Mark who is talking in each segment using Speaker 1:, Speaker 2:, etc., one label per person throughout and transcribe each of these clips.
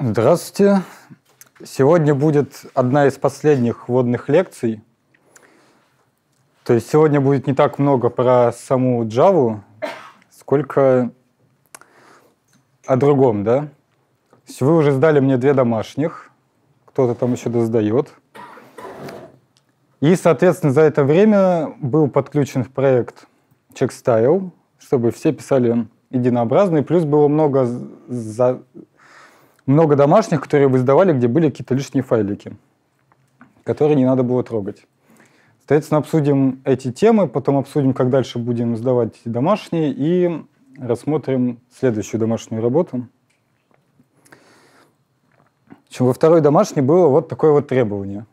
Speaker 1: Здравствуйте. Сегодня будет одна из последних вводных лекций. То есть сегодня будет не так много про саму Java, сколько о другом, да? Вы уже сдали мне две домашних, кто-то там еще досдает. И, соответственно, за это время был подключен в проект CheckStyle, чтобы все писали единообразно, и плюс было много за много домашних, которые вы сдавали, где были какие-то лишние файлики, которые не надо было трогать. Соответственно, обсудим эти темы, потом обсудим, как дальше будем сдавать эти домашние и рассмотрим следующую домашнюю работу. Чем во второй домашней было вот такое вот требование.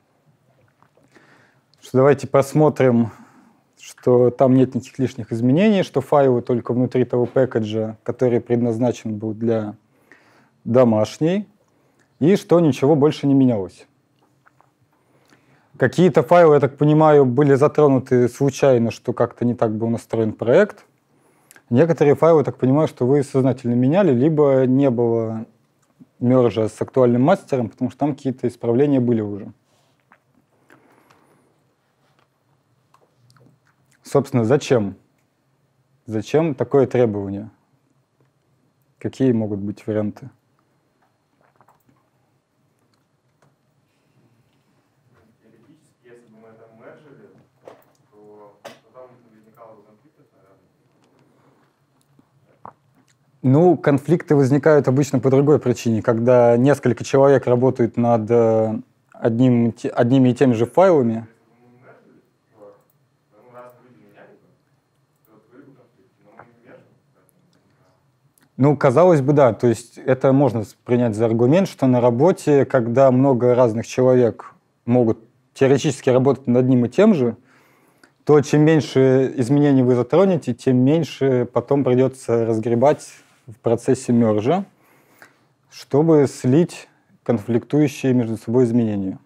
Speaker 1: Что давайте посмотрим, что там нет никаких лишних изменений, что файлы только внутри того пэкэджа, который предназначен был для домашней и что ничего больше не менялось. Какие-то файлы, я так понимаю, были затронуты случайно, что как-то не так был настроен проект. Некоторые файлы, я так понимаю, что вы сознательно меняли, либо не было мержа с актуальным мастером, потому что там какие-то исправления были уже. Собственно, зачем? Зачем такое требование? Какие могут быть варианты? Ну, конфликты возникают обычно по другой причине, когда несколько человек работают над э, одним, одними и теми же файлами. Ну, казалось бы, да. То есть это можно принять за аргумент, что на работе, когда много разных человек могут теоретически работать над одним и тем же, то чем меньше изменений вы затронете, тем меньше потом придется разгребать в процессе мержа, чтобы слить конфликтующие между собой изменения.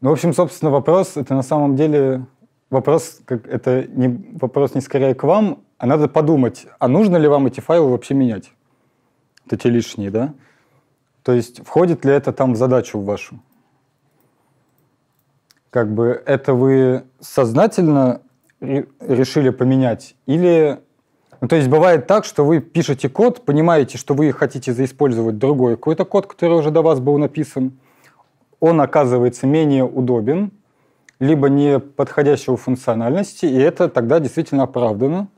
Speaker 1: Ну, в общем, собственно, вопрос, это на самом деле вопрос, как это не, вопрос не скорее к вам, а надо подумать, а нужно ли вам эти файлы вообще менять? Вот эти лишние, да? То есть входит ли это там в задачу вашу? Как бы это вы сознательно решили поменять или ну, то есть бывает так, что вы пишете код, понимаете, что вы хотите заиспользовать другой какой-то код, который уже до вас был написан. Он оказывается менее удобен, либо не подходящего функциональности, и это тогда действительно оправдано.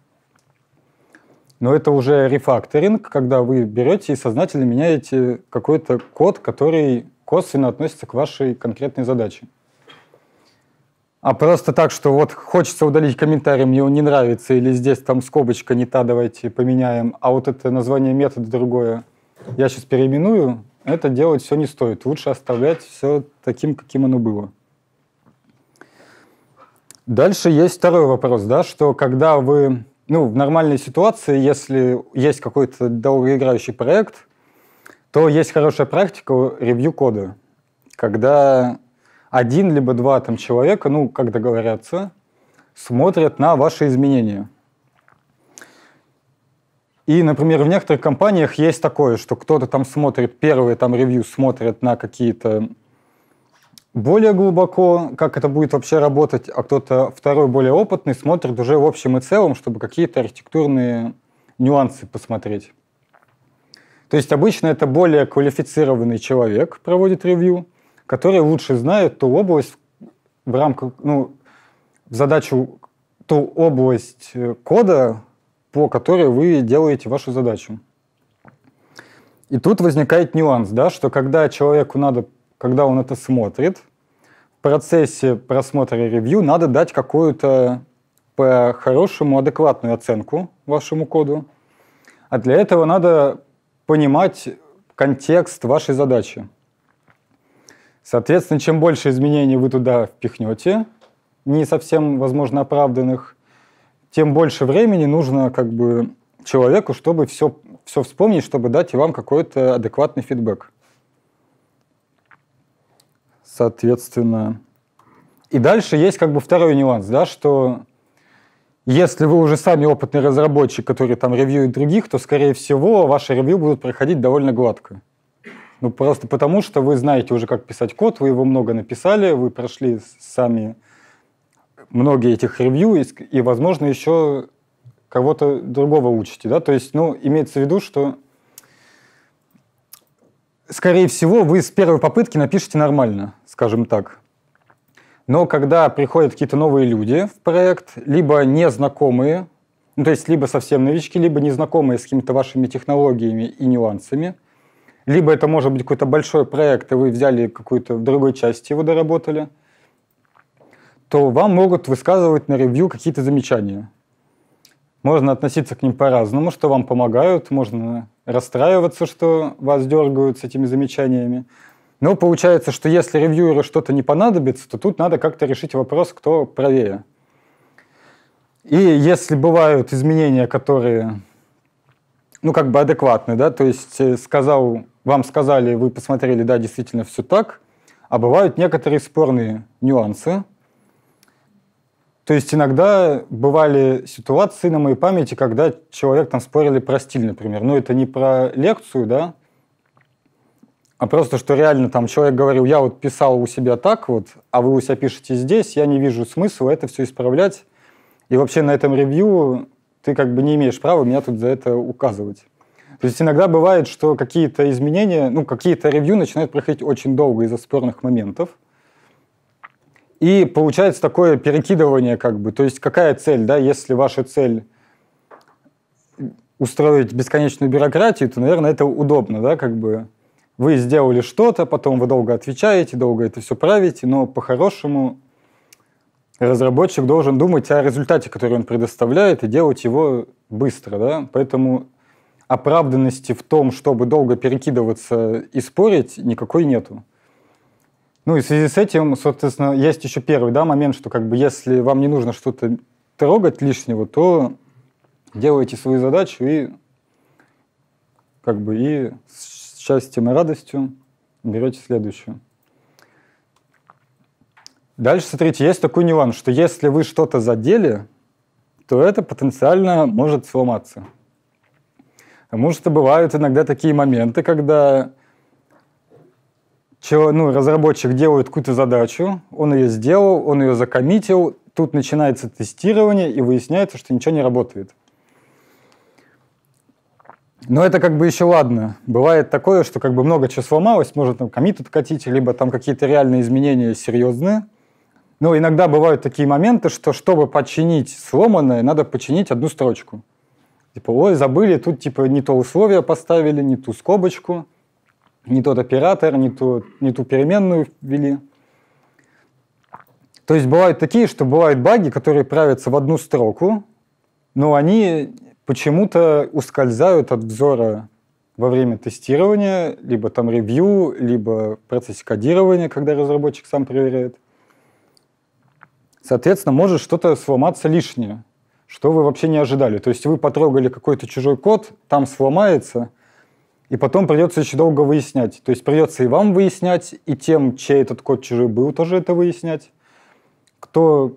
Speaker 1: Но это уже рефакторинг, когда вы берете и сознательно меняете какой-то код, который косвенно относится к вашей конкретной задаче. А просто так, что вот хочется удалить комментарий, мне он не нравится, или здесь там скобочка не та, давайте поменяем, а вот это название метода другое, я сейчас переименую, это делать все не стоит. Лучше оставлять все таким, каким оно было. Дальше есть второй вопрос, да, что когда вы, ну, в нормальной ситуации, если есть какой-то долгоиграющий проект, то есть хорошая практика ревью кода, когда один либо два там человека, ну, как договорятся, смотрят на ваши изменения. И, например, в некоторых компаниях есть такое, что кто-то там смотрит, первые там ревью смотрят на какие-то более глубоко, как это будет вообще работать, а кто-то второй более опытный смотрит уже в общем и целом, чтобы какие-то архитектурные нюансы посмотреть. То есть обычно это более квалифицированный человек проводит ревью, которые лучше знают ту область в рамках, ну, в задачу, ту область э, кода, по которой вы делаете вашу задачу. И тут возникает нюанс, да, что когда человеку надо, когда он это смотрит, в процессе просмотра ревью надо дать какую-то по-хорошему адекватную оценку вашему коду. А для этого надо понимать контекст вашей задачи. Соответственно, чем больше изменений вы туда впихнете, не совсем, возможно, оправданных, тем больше времени нужно как бы человеку, чтобы все, все вспомнить, чтобы дать вам какой-то адекватный фидбэк. Соответственно. И дальше есть как бы второй нюанс, да, что если вы уже сами опытный разработчик, который там ревьюет других, то, скорее всего, ваши ревью будут проходить довольно гладко. Ну, просто потому, что вы знаете уже, как писать код, вы его много написали, вы прошли сами многие этих ревью, и, и возможно, еще кого-то другого учите, да, то есть, ну, имеется в виду, что скорее всего, вы с первой попытки напишете нормально, скажем так. Но когда приходят какие-то новые люди в проект, либо незнакомые, ну, то есть либо совсем новички, либо незнакомые с какими-то вашими технологиями и нюансами, либо это может быть какой-то большой проект, и вы взяли какую-то в другой части его доработали, то вам могут высказывать на ревью какие-то замечания. Можно относиться к ним по-разному, что вам помогают, можно расстраиваться, что вас дергают с этими замечаниями. Но получается, что если ревьюеру что-то не понадобится, то тут надо как-то решить вопрос, кто правее. И если бывают изменения, которые ну, как бы адекватны, да, то есть э, сказал вам сказали, вы посмотрели, да, действительно все так, а бывают некоторые спорные нюансы. То есть иногда бывали ситуации на моей памяти, когда человек там спорили про стиль, например. Но ну, это не про лекцию, да, а просто, что реально там человек говорил, я вот писал у себя так вот, а вы у себя пишете здесь, я не вижу смысла это все исправлять. И вообще на этом ревью ты как бы не имеешь права меня тут за это указывать. То есть иногда бывает, что какие-то изменения, ну, какие-то ревью начинают проходить очень долго из-за спорных моментов. И получается такое перекидывание как бы. То есть какая цель, да, если ваша цель устроить бесконечную бюрократию, то, наверное, это удобно, да, как бы вы сделали что-то, потом вы долго отвечаете, долго это все правите, но по-хорошему разработчик должен думать о результате, который он предоставляет, и делать его быстро, да, поэтому оправданности в том, чтобы долго перекидываться и спорить, никакой нету. Ну и в связи с этим, соответственно, есть еще первый да, момент, что как бы если вам не нужно что-то трогать лишнего, то делайте свою задачу и как бы и с счастьем и радостью берете следующую. Дальше, смотрите, есть такой нюанс, что если вы что-то задели, то это потенциально может сломаться. Потому что бывают иногда такие моменты, когда ну, разработчик делает какую-то задачу, он ее сделал, он ее закоммитил, тут начинается тестирование, и выясняется, что ничего не работает. Но это как бы еще ладно. Бывает такое, что как бы много чего сломалось, может там комит откатить, либо там какие-то реальные изменения серьезные. Но иногда бывают такие моменты, что чтобы починить сломанное, надо починить одну строчку. Типа, ой, забыли, тут типа не то условие поставили, не ту скобочку, не тот оператор, не ту, не ту переменную ввели. То есть бывают такие, что бывают баги, которые правятся в одну строку, но они почему-то ускользают от взора во время тестирования, либо там ревью, либо в процессе кодирования, когда разработчик сам проверяет. Соответственно, может что-то сломаться лишнее что вы вообще не ожидали. То есть вы потрогали какой-то чужой код, там сломается, и потом придется еще долго выяснять. То есть придется и вам выяснять, и тем, чей этот код чужой был, тоже это выяснять. Кто,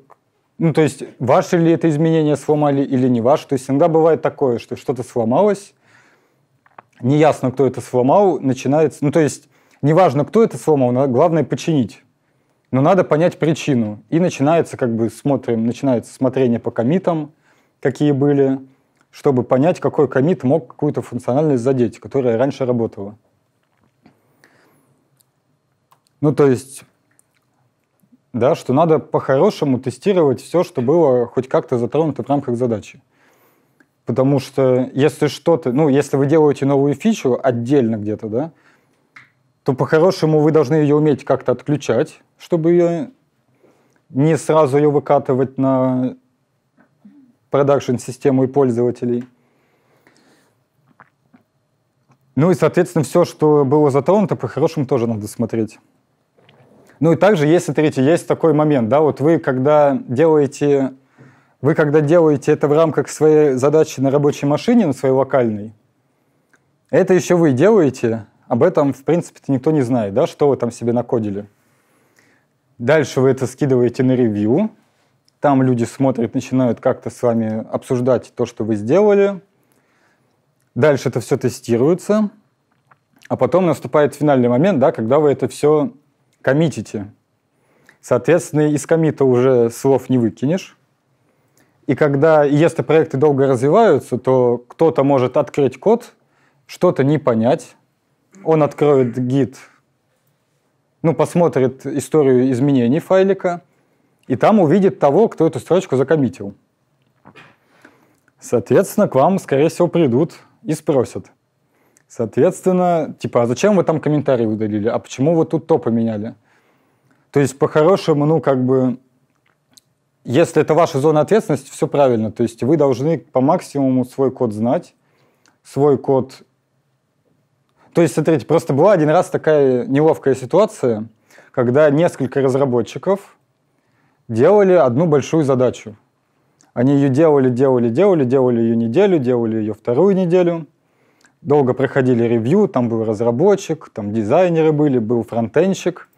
Speaker 1: ну, то есть, ваши ли это изменения сломали или не ваши. То есть, иногда бывает такое, что что-то сломалось, неясно, кто это сломал, начинается... Ну, то есть, неважно, кто это сломал, главное починить. Но надо понять причину. И начинается, как бы, смотрим, начинается смотрение по комитам, какие были, чтобы понять, какой комит мог какую-то функциональность задеть, которая раньше работала. Ну, то есть, да, что надо по-хорошему тестировать все, что было хоть как-то затронуто в рамках задачи. Потому что если что-то, ну, если вы делаете новую фичу отдельно где-то, да, то по-хорошему вы должны ее уметь как-то отключать, чтобы ее не сразу ее выкатывать на продакшн-систему и пользователей. Ну и, соответственно, все, что было затронуто, по-хорошему тоже надо смотреть. Ну и также, если, смотрите, есть такой момент, да, вот вы, когда делаете, вы, когда делаете это в рамках своей задачи на рабочей машине, на своей локальной, это еще вы делаете, об этом, в принципе, никто не знает, да, что вы там себе накодили. Дальше вы это скидываете на ревью, там люди смотрят, начинают как-то с вами обсуждать то, что вы сделали. Дальше это все тестируется. А потом наступает финальный момент, да, когда вы это все коммитите. Соответственно, из комита уже слов не выкинешь. И когда, если проекты долго развиваются, то кто-то может открыть код, что-то не понять. Он откроет гид, ну, посмотрит историю изменений файлика – и там увидит того, кто эту строчку закоммитил. Соответственно, к вам, скорее всего, придут и спросят. Соответственно, типа, а зачем вы там комментарии удалили? А почему вы тут то поменяли? То есть, по-хорошему, ну, как бы, если это ваша зона ответственности, все правильно. То есть вы должны по максимуму свой код знать, свой код... То есть, смотрите, просто была один раз такая неловкая ситуация, когда несколько разработчиков делали одну большую задачу. Они ее делали, делали, делали, делали ее неделю, делали ее вторую неделю. Долго проходили ревью, там был разработчик, там дизайнеры были, был фронтенщик.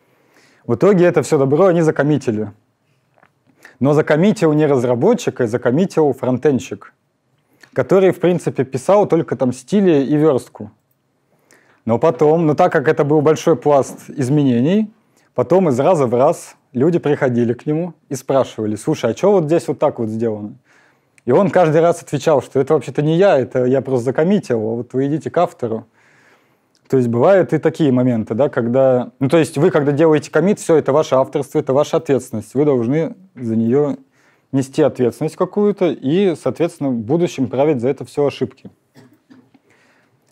Speaker 1: В итоге это все добро они закоммитили. Но закоммитил не разработчик, а закоммитил фронтенщик, который, в принципе, писал только там стили и верстку. Но потом, но ну так как это был большой пласт изменений, потом из раза в раз люди приходили к нему и спрашивали, слушай, а что вот здесь вот так вот сделано? И он каждый раз отвечал, что это вообще-то не я, это я просто закоммитил, а вот вы идите к автору. То есть бывают и такие моменты, да, когда... Ну, то есть вы, когда делаете комит, все, это ваше авторство, это ваша ответственность. Вы должны за нее нести ответственность какую-то и, соответственно, в будущем править за это все ошибки.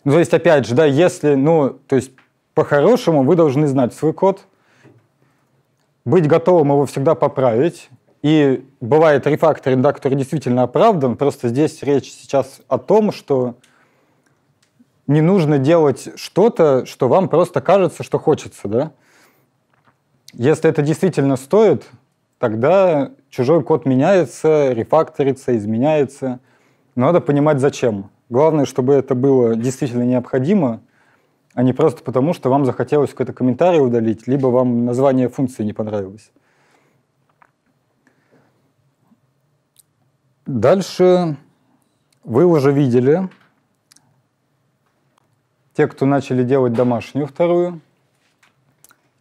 Speaker 1: Ну, то есть, опять же, да, если, ну, то есть, по-хорошему вы должны знать свой код – быть готовым его всегда поправить. И бывает рефакторинг, да, который действительно оправдан, просто здесь речь сейчас о том, что не нужно делать что-то, что вам просто кажется, что хочется, да? Если это действительно стоит, тогда чужой код меняется, рефакторится, изменяется. Но надо понимать, зачем. Главное, чтобы это было действительно необходимо – а не просто потому, что вам захотелось какой-то комментарий удалить, либо вам название функции не понравилось. Дальше вы уже видели, те, кто начали делать домашнюю вторую,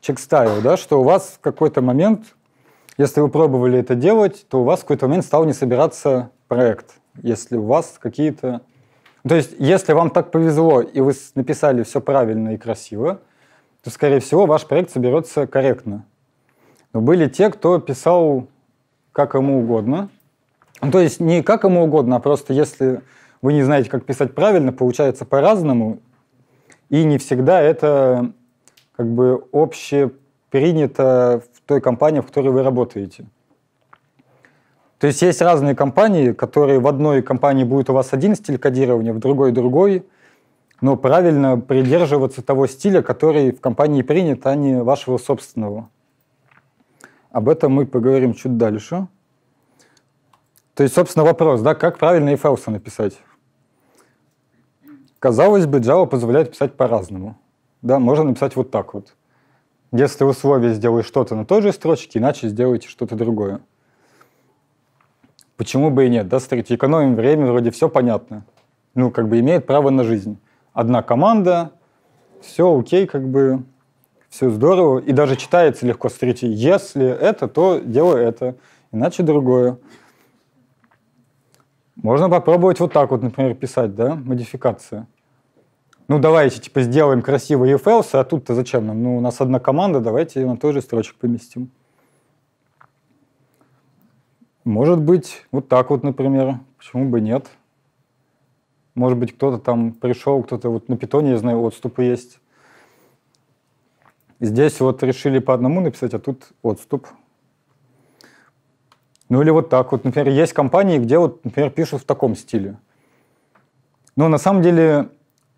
Speaker 1: чекстайл, да, что у вас в какой-то момент, если вы пробовали это делать, то у вас в какой-то момент стал не собираться проект, если у вас какие-то то есть, если вам так повезло, и вы написали все правильно и красиво, то, скорее всего, ваш проект соберется корректно. Но были те, кто писал как ему угодно. Ну, то есть не как ему угодно, а просто если вы не знаете, как писать правильно, получается по-разному, и не всегда это как бы общепринято в той компании, в которой вы работаете. То есть есть разные компании, которые в одной компании будет у вас один стиль кодирования, в другой другой, но правильно придерживаться того стиля, который в компании принят, а не вашего собственного. Об этом мы поговорим чуть дальше. То есть, собственно, вопрос, да, как правильно if написать? Казалось бы, Java позволяет писать по-разному. Да, можно написать вот так вот. Если условие сделаешь что-то на той же строчке, иначе сделайте что-то другое. Почему бы и нет, да, смотрите, экономим время, вроде все понятно. Ну, как бы имеет право на жизнь. Одна команда, все окей, как бы, все здорово. И даже читается легко, смотрите, если это, то делай это, иначе другое. Можно попробовать вот так вот, например, писать, да, модификация. Ну, давайте, типа, сделаем красивый EFL, а тут-то зачем нам? Ну, у нас одна команда, давайте ее на той же строчек поместим. Может быть, вот так вот, например. Почему бы нет? Может быть, кто-то там пришел, кто-то вот на питоне, я знаю, отступы есть. Здесь вот решили по одному написать, а тут отступ. Ну или вот так вот, например, есть компании, где вот, например, пишут в таком стиле. Но на самом деле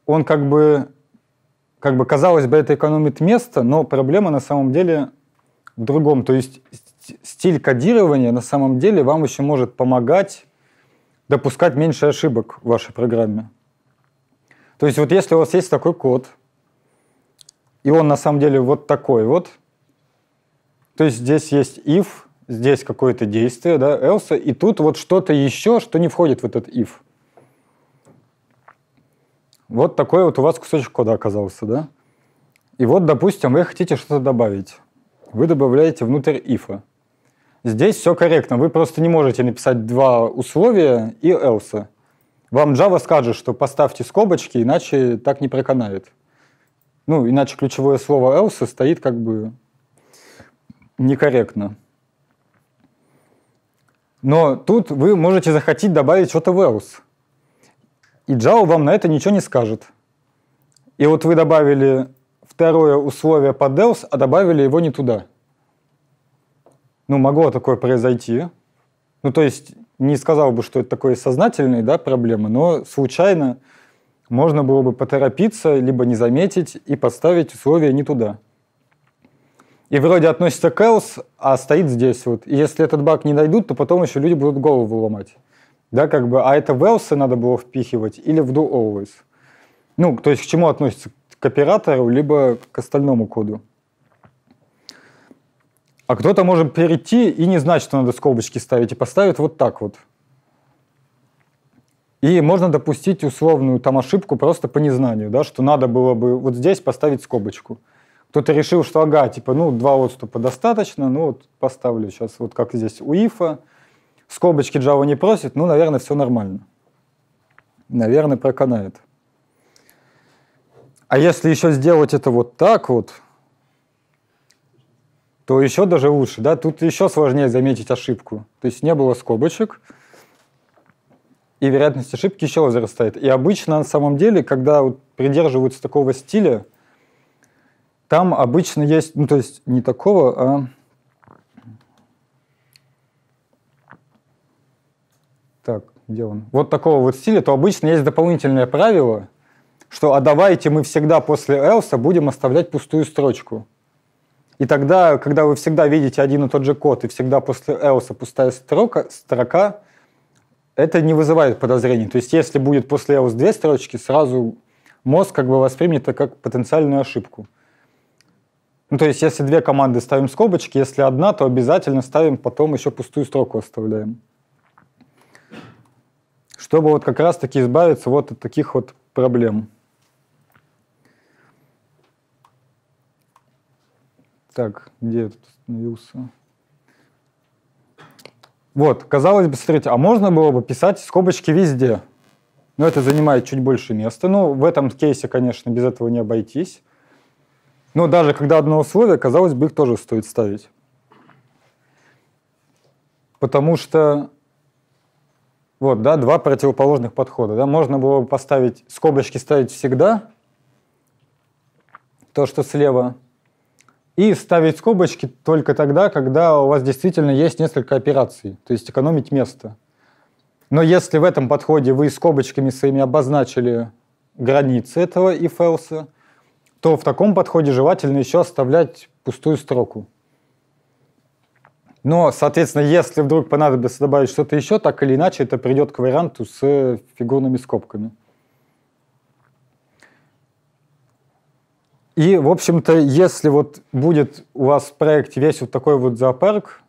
Speaker 1: он как бы, как бы казалось бы, это экономит место, но проблема на самом деле в другом. То есть стиль кодирования на самом деле вам еще может помогать допускать меньше ошибок в вашей программе. То есть вот если у вас есть такой код, и он на самом деле вот такой вот, то есть здесь есть if, здесь какое-то действие, да, else, и тут вот что-то еще, что не входит в этот if. Вот такой вот у вас кусочек кода оказался, да? И вот, допустим, вы хотите что-то добавить. Вы добавляете внутрь ифа. Здесь все корректно. Вы просто не можете написать два условия и else. Вам Java скажет, что поставьте скобочки, иначе так не проканает. Ну, иначе ключевое слово else стоит как бы некорректно. Но тут вы можете захотеть добавить что-то в else. И Java вам на это ничего не скажет. И вот вы добавили второе условие под else, а добавили его не туда ну, могло такое произойти. Ну, то есть не сказал бы, что это такое сознательные да, проблемы, но случайно можно было бы поторопиться, либо не заметить и поставить условия не туда. И вроде относится к Else, а стоит здесь вот. И если этот баг не найдут, то потом еще люди будут голову ломать. Да, как бы, а это в Else надо было впихивать или в do always. Ну, то есть к чему относится? К оператору, либо к остальному коду. А кто-то может перейти и не знать, что надо скобочки ставить, и поставит вот так вот. И можно допустить условную там ошибку просто по незнанию, да, что надо было бы вот здесь поставить скобочку. Кто-то решил, что ага, типа, ну, два отступа достаточно, ну, вот поставлю сейчас вот как здесь у ифа, скобочки Java не просит, ну, наверное, все нормально. Наверное, проканает. А если еще сделать это вот так вот, то еще даже лучше, да, тут еще сложнее заметить ошибку. То есть не было скобочек, и вероятность ошибки еще возрастает. И обычно на самом деле, когда вот придерживаются такого стиля, там обычно есть, ну то есть не такого, а... Так, где он? Вот такого вот стиля, то обычно есть дополнительное правило, что а давайте мы всегда после else будем оставлять пустую строчку. И тогда, когда вы всегда видите один и тот же код, и всегда после else пустая строка, строка, это не вызывает подозрений. То есть если будет после else две строчки, сразу мозг как бы воспримет это как потенциальную ошибку. Ну, то есть если две команды ставим скобочки, если одна, то обязательно ставим, потом еще пустую строку оставляем. Чтобы вот как раз-таки избавиться вот от таких вот проблем. Так, где я тут остановился? Вот, казалось бы, смотрите, а можно было бы писать скобочки везде. Но это занимает чуть больше места. Ну, в этом кейсе, конечно, без этого не обойтись. Но даже когда одно условие, казалось бы, их тоже стоит ставить. Потому что вот, да, два противоположных подхода. Да? Можно было бы поставить, скобочки ставить всегда, то, что слева – и ставить скобочки только тогда, когда у вас действительно есть несколько операций, то есть экономить место. Но если в этом подходе вы скобочками своими обозначили границы этого if else, то в таком подходе желательно еще оставлять пустую строку. Но, соответственно, если вдруг понадобится добавить что-то еще, так или иначе это придет к варианту с фигурными скобками. И, в общем-то, если вот будет у вас в проекте весь вот такой вот зоопарк,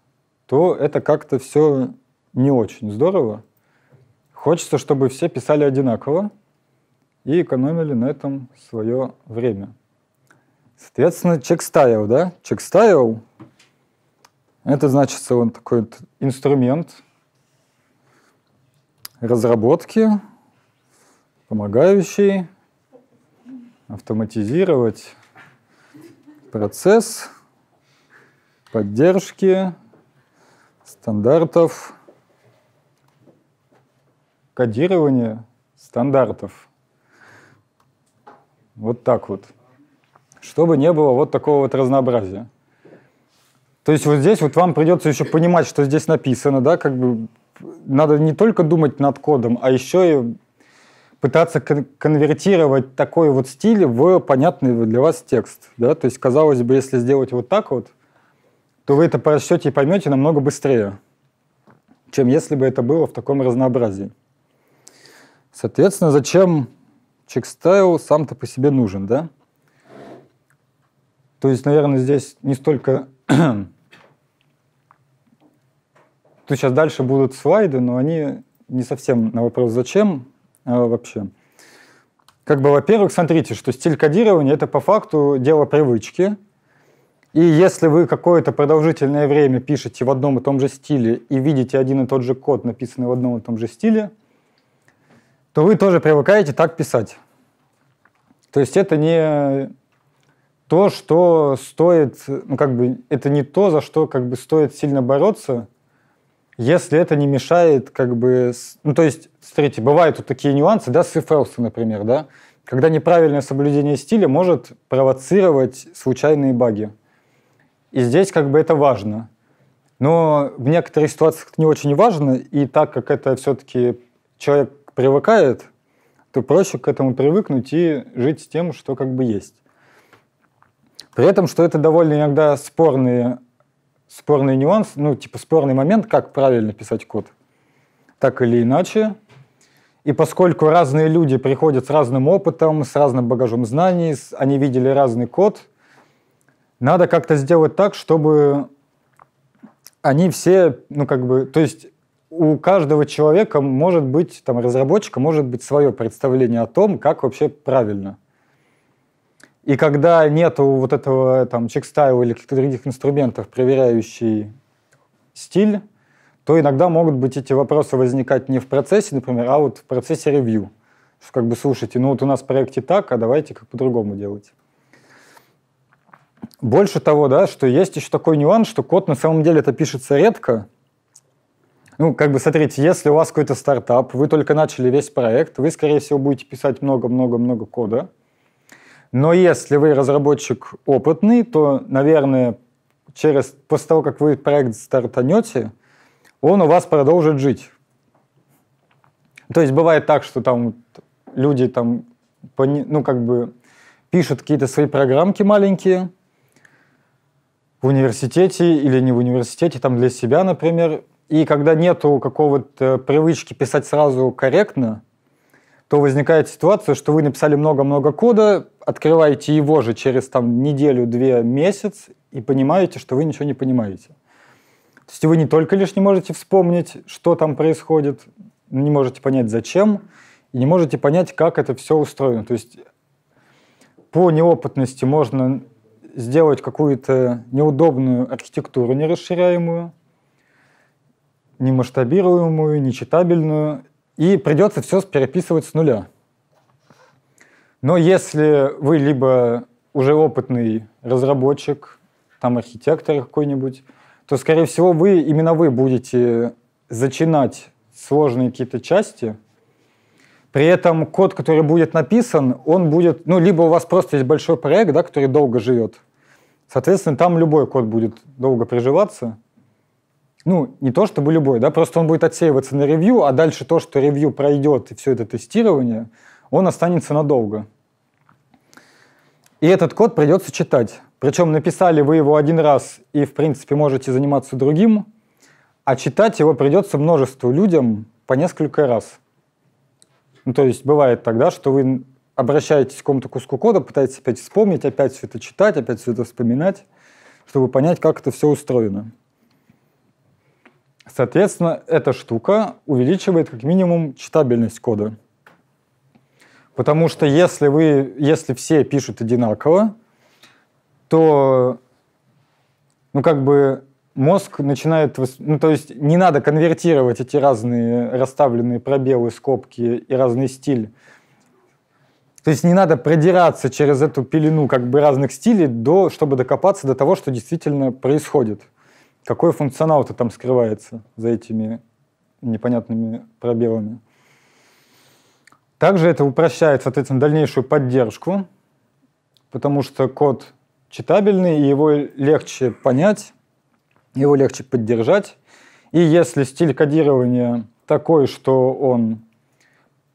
Speaker 1: то это как-то все не очень здорово. Хочется, чтобы все писали одинаково и экономили на этом свое время. Соответственно, чекстайл, да? Чекстайл — это, значит, он такой вот инструмент разработки, помогающий автоматизировать процесс поддержки стандартов кодирования стандартов. Вот так вот. Чтобы не было вот такого вот разнообразия. То есть вот здесь вот вам придется еще понимать, что здесь написано, да, как бы надо не только думать над кодом, а еще и пытаться кон- конвертировать такой вот стиль в понятный для вас текст. Да? То есть, казалось бы, если сделать вот так вот, то вы это прочтете и поймете намного быстрее, чем если бы это было в таком разнообразии. Соответственно, зачем чекстайл сам-то по себе нужен, да? То есть, наверное, здесь не столько... Тут сейчас дальше будут слайды, но они не совсем на вопрос «зачем?», а, вообще. Как бы, во-первых, смотрите, что стиль кодирования – это по факту дело привычки. И если вы какое-то продолжительное время пишете в одном и том же стиле и видите один и тот же код, написанный в одном и том же стиле, то вы тоже привыкаете так писать. То есть это не то, что стоит, ну как бы, это не то, за что как бы стоит сильно бороться – если это не мешает, как бы, ну, то есть, смотрите, бывают вот такие нюансы, да, с Фелса, например, да, когда неправильное соблюдение стиля может провоцировать случайные баги. И здесь как бы это важно. Но в некоторых ситуациях это не очень важно, и так как это все-таки человек привыкает, то проще к этому привыкнуть и жить с тем, что как бы есть. При этом, что это довольно иногда спорные спорный нюанс, ну, типа спорный момент, как правильно писать код. Так или иначе. И поскольку разные люди приходят с разным опытом, с разным багажом знаний, они видели разный код, надо как-то сделать так, чтобы они все, ну, как бы, то есть у каждого человека может быть, там, разработчика может быть свое представление о том, как вообще правильно – и когда нету вот этого там чекстайла или каких-то других инструментов, проверяющий стиль, то иногда могут быть эти вопросы возникать не в процессе, например, а вот в процессе ревью. Что как бы, слушайте, ну вот у нас в проекте так, а давайте как по-другому делать. Больше того, да, что есть еще такой нюанс, что код на самом деле это пишется редко. Ну, как бы, смотрите, если у вас какой-то стартап, вы только начали весь проект, вы, скорее всего, будете писать много-много-много кода. Но если вы разработчик опытный, то, наверное, через, после того, как вы проект стартанете, он у вас продолжит жить. То есть бывает так, что там люди там, ну, как бы пишут какие-то свои программки маленькие в университете или не в университете, там для себя, например. И когда нету какого-то привычки писать сразу корректно, то возникает ситуация, что вы написали много-много кода, открываете его же через там неделю, две, месяц и понимаете, что вы ничего не понимаете. То есть вы не только лишь не можете вспомнить, что там происходит, не можете понять, зачем, и не можете понять, как это все устроено. То есть по неопытности можно сделать какую-то неудобную архитектуру нерасширяемую, немасштабируемую, нечитабельную, и придется все переписывать с нуля. Но если вы либо уже опытный разработчик, там архитектор какой-нибудь, то, скорее всего, вы, именно вы будете зачинать сложные какие-то части, при этом код, который будет написан, он будет, ну, либо у вас просто есть большой проект, да, который долго живет, соответственно, там любой код будет долго приживаться, ну, не то чтобы любой, да, просто он будет отсеиваться на ревью, а дальше то, что ревью пройдет и все это тестирование, он останется надолго. И этот код придется читать. Причем написали вы его один раз и, в принципе, можете заниматься другим, а читать его придется множеству людям по несколько раз. Ну, то есть бывает тогда, что вы обращаетесь к какому-то куску кода, пытаетесь опять вспомнить, опять все это читать, опять все это вспоминать, чтобы понять, как это все устроено. Соответственно, эта штука увеличивает как минимум читабельность кода. Потому что если, вы, если все пишут одинаково, то ну, как бы мозг начинает... Ну, то есть не надо конвертировать эти разные расставленные пробелы, скобки и разный стиль. То есть не надо продираться через эту пелену как бы разных стилей, до, чтобы докопаться до того, что действительно происходит. Какой функционал-то там скрывается за этими непонятными пробелами? Также это упрощает, соответственно, дальнейшую поддержку, потому что код читабельный, и его легче понять, его легче поддержать. И если стиль кодирования такой, что он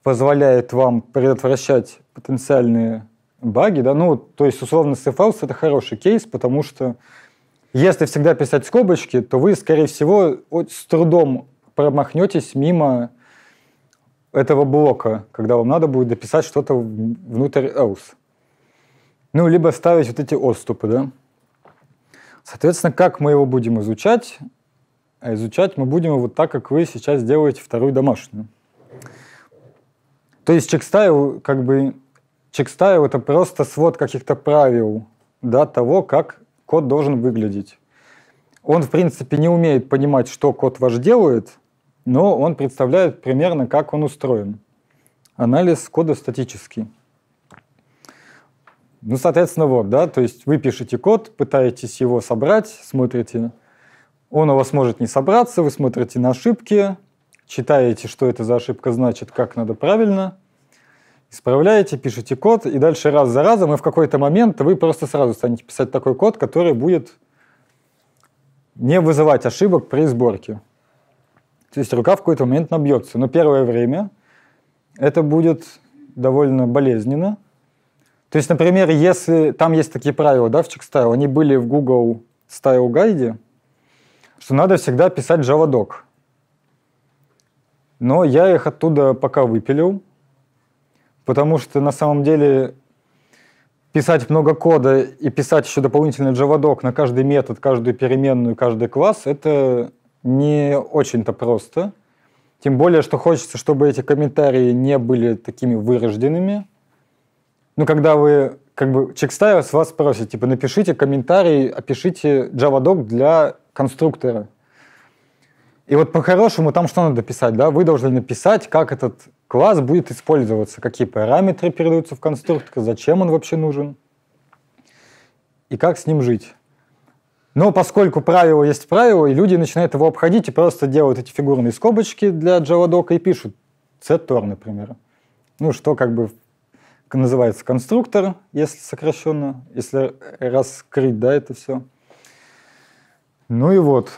Speaker 1: позволяет вам предотвращать потенциальные баги, да, ну, то есть условно CFLs это хороший кейс, потому что если всегда писать скобочки, то вы, скорее всего, с трудом промахнетесь мимо этого блока, когда вам надо будет дописать что-то внутрь else. Ну, либо ставить вот эти отступы, да. Соответственно, как мы его будем изучать? А изучать мы будем вот так, как вы сейчас делаете вторую домашнюю. То есть чекстайл, как бы, чекстайл это просто свод каких-то правил, да, того, как код должен выглядеть. Он, в принципе, не умеет понимать, что код ваш делает, но он представляет примерно, как он устроен. Анализ кода статический. Ну, соответственно, вот, да, то есть вы пишете код, пытаетесь его собрать, смотрите, он у вас может не собраться, вы смотрите на ошибки, читаете, что это за ошибка значит, как надо правильно – исправляете, пишете код, и дальше раз за разом, и в какой-то момент вы просто сразу станете писать такой код, который будет не вызывать ошибок при сборке. То есть рука в какой-то момент набьется. Но первое время это будет довольно болезненно. То есть, например, если там есть такие правила да, в Checkstyle, они были в Google Style Guide, что надо всегда писать JavaDoc. Но я их оттуда пока выпилил, потому что на самом деле писать много кода и писать еще дополнительный JavaDoc на каждый метод, каждую переменную, каждый класс, это не очень-то просто. Тем более, что хочется, чтобы эти комментарии не были такими вырожденными. Ну, когда вы как бы чекстайр с вас просит, типа, напишите комментарий, опишите JavaDoc для конструктора. И вот по-хорошему там что надо писать, да? Вы должны написать, как этот класс будет использоваться, какие параметры передаются в конструктор, зачем он вообще нужен и как с ним жить. Но поскольку правило есть правило, и люди начинают его обходить и просто делают эти фигурные скобочки для JavaDoc и пишут CTOR, например. Ну, что как бы называется конструктор, если сокращенно, если раскрыть, да, это все. Ну и вот.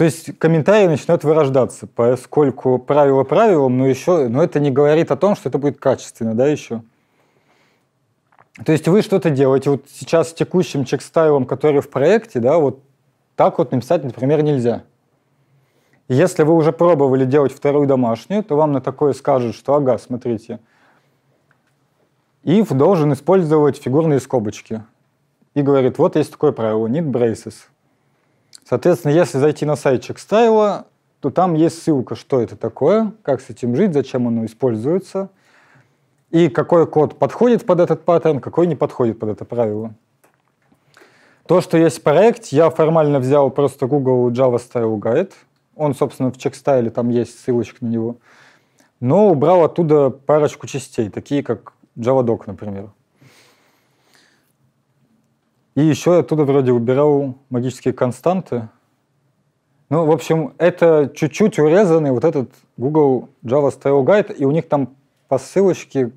Speaker 1: То есть комментарии начинают вырождаться, поскольку правило правилом, но еще, но это не говорит о том, что это будет качественно, да, еще. То есть вы что-то делаете, вот сейчас с текущим чекстайлом, который в проекте, да, вот так вот написать, например, нельзя. Если вы уже пробовали делать вторую домашнюю, то вам на такое скажут, что ага, смотрите, if должен использовать фигурные скобочки. И говорит, вот есть такое правило, need braces. Соответственно, если зайти на сайтчик Checkstyle, то там есть ссылка, что это такое, как с этим жить, зачем оно используется, и какой код подходит под этот паттерн, какой не подходит под это правило. То, что есть проект, я формально взял просто Google Java Style Guide. Он, собственно, в чекстайле, там есть ссылочка на него. Но убрал оттуда парочку частей, такие как JavaDoc, например. И еще я оттуда вроде убирал магические константы. Ну, в общем, это чуть-чуть урезанный вот этот Google Java Style Guide, и у них там по ссылочке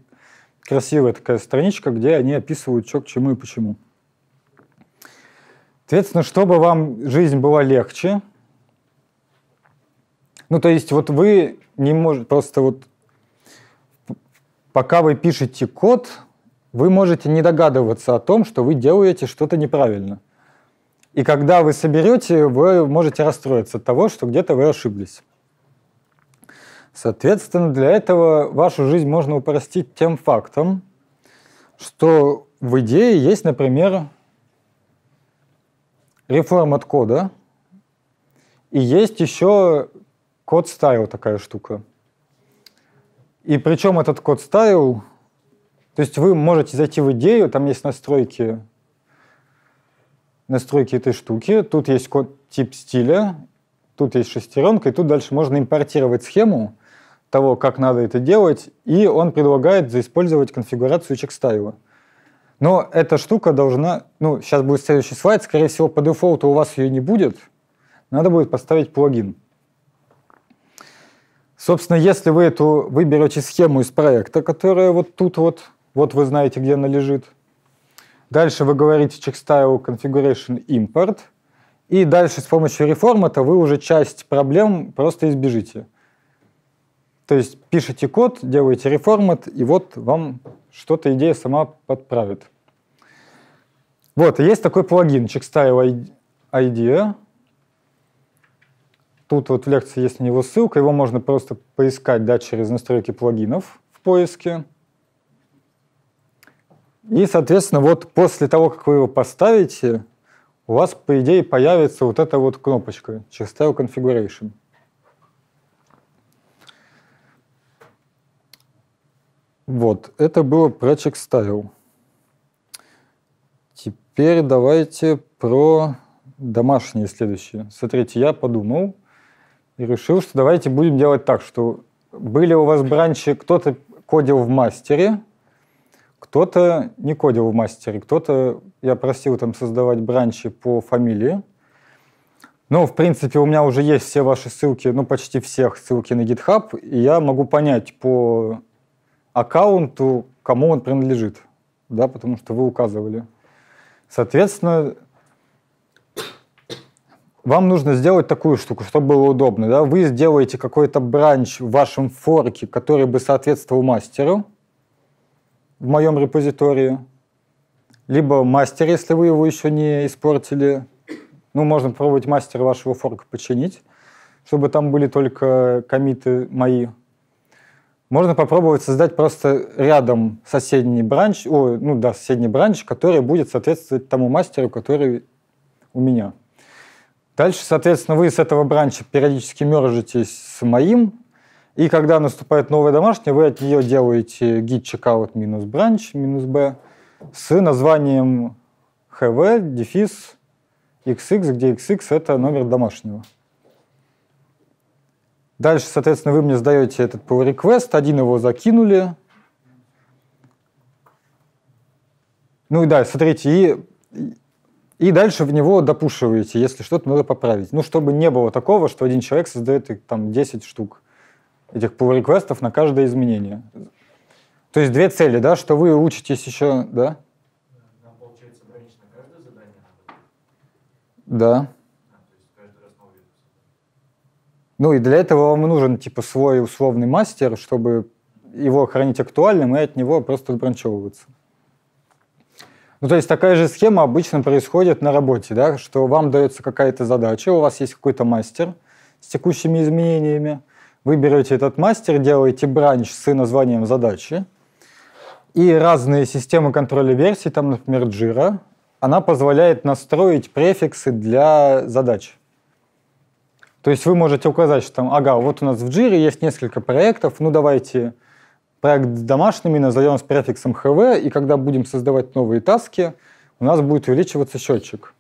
Speaker 1: красивая такая страничка, где они описывают, что к чему и почему. Соответственно, чтобы вам жизнь была легче, ну, то есть вот вы не можете, просто вот пока вы пишете код, вы можете не догадываться о том, что вы делаете что-то неправильно. И когда вы соберете, вы можете расстроиться от того, что где-то вы ошиблись. Соответственно, для этого вашу жизнь можно упростить тем фактом, что в идее есть, например, реформ от кода, и есть еще код стайл такая штука. И причем этот код стайл то есть вы можете зайти в идею, там есть настройки, настройки этой штуки, тут есть код тип стиля, тут есть шестеренка, и тут дальше можно импортировать схему того, как надо это делать, и он предлагает заиспользовать конфигурацию чекстайла. Но эта штука должна... Ну, сейчас будет следующий слайд. Скорее всего, по дефолту у вас ее не будет. Надо будет поставить плагин. Собственно, если вы эту выберете схему из проекта, которая вот тут вот, вот вы знаете, где она лежит. Дальше вы говорите checkstyle configuration import. И дальше с помощью реформата вы уже часть проблем просто избежите. То есть пишете код, делаете реформат, и вот вам что-то идея сама подправит. Вот, есть такой плагин checkstyle idea. Тут вот в лекции есть на него ссылка, его можно просто поискать да, через настройки плагинов в поиске. И, соответственно, вот после того, как вы его поставите, у вас, по идее, появится вот эта вот кнопочка Chestile Configuration. Вот, это было про Style. Теперь давайте про домашние следующие. Смотрите, я подумал и решил, что давайте будем делать так, что были у вас бранчи, кто-то кодил в мастере, кто-то не кодил в мастере, кто-то, я просил там создавать бранчи по фамилии. Но ну, в принципе, у меня уже есть все ваши ссылки, ну, почти всех ссылки на GitHub, и я могу понять по аккаунту, кому он принадлежит, да, потому что вы указывали. Соответственно, вам нужно сделать такую штуку, чтобы было удобно. Да? Вы сделаете какой-то бранч в вашем форке, который бы соответствовал мастеру, в моем репозитории, либо мастер, если вы его еще не испортили. Ну, можно попробовать мастер вашего форка починить, чтобы там были только комиты мои. Можно попробовать создать просто рядом соседний бранч, о, ну да, соседний бранч, который будет соответствовать тому мастеру, который у меня. Дальше, соответственно, вы с этого бранча периодически мержитесь с моим, и когда наступает новая домашняя, вы от нее делаете git checkout минус branch минус b с названием hv дефис xx, где xx — это номер домашнего. Дальше, соответственно, вы мне сдаете этот pull request, один его закинули. Ну и да, смотрите, и, и дальше в него допушиваете, если что-то надо поправить. Ну, чтобы не было такого, что один человек создает там 10 штук этих pull реквестов на каждое изменение. То есть две цели, да, что вы учитесь еще, да? Нам получается ограничить на каждое задание. Да. А, ну и для этого вам нужен типа свой условный мастер, чтобы его хранить актуальным и от него просто отбранчевываться. Ну, то есть такая же схема обычно происходит на работе, да, что вам дается какая-то задача, у вас есть какой-то мастер с текущими изменениями, вы берете этот мастер, делаете бранч с названием задачи, и разные системы контроля версий, там, например, Jira, она позволяет настроить префиксы для задач. То есть вы можете указать, что там, ага, вот у нас в Jira есть несколько проектов, ну давайте проект с домашними назовем с префиксом HV, и когда будем создавать новые таски, у нас будет увеличиваться счетчик.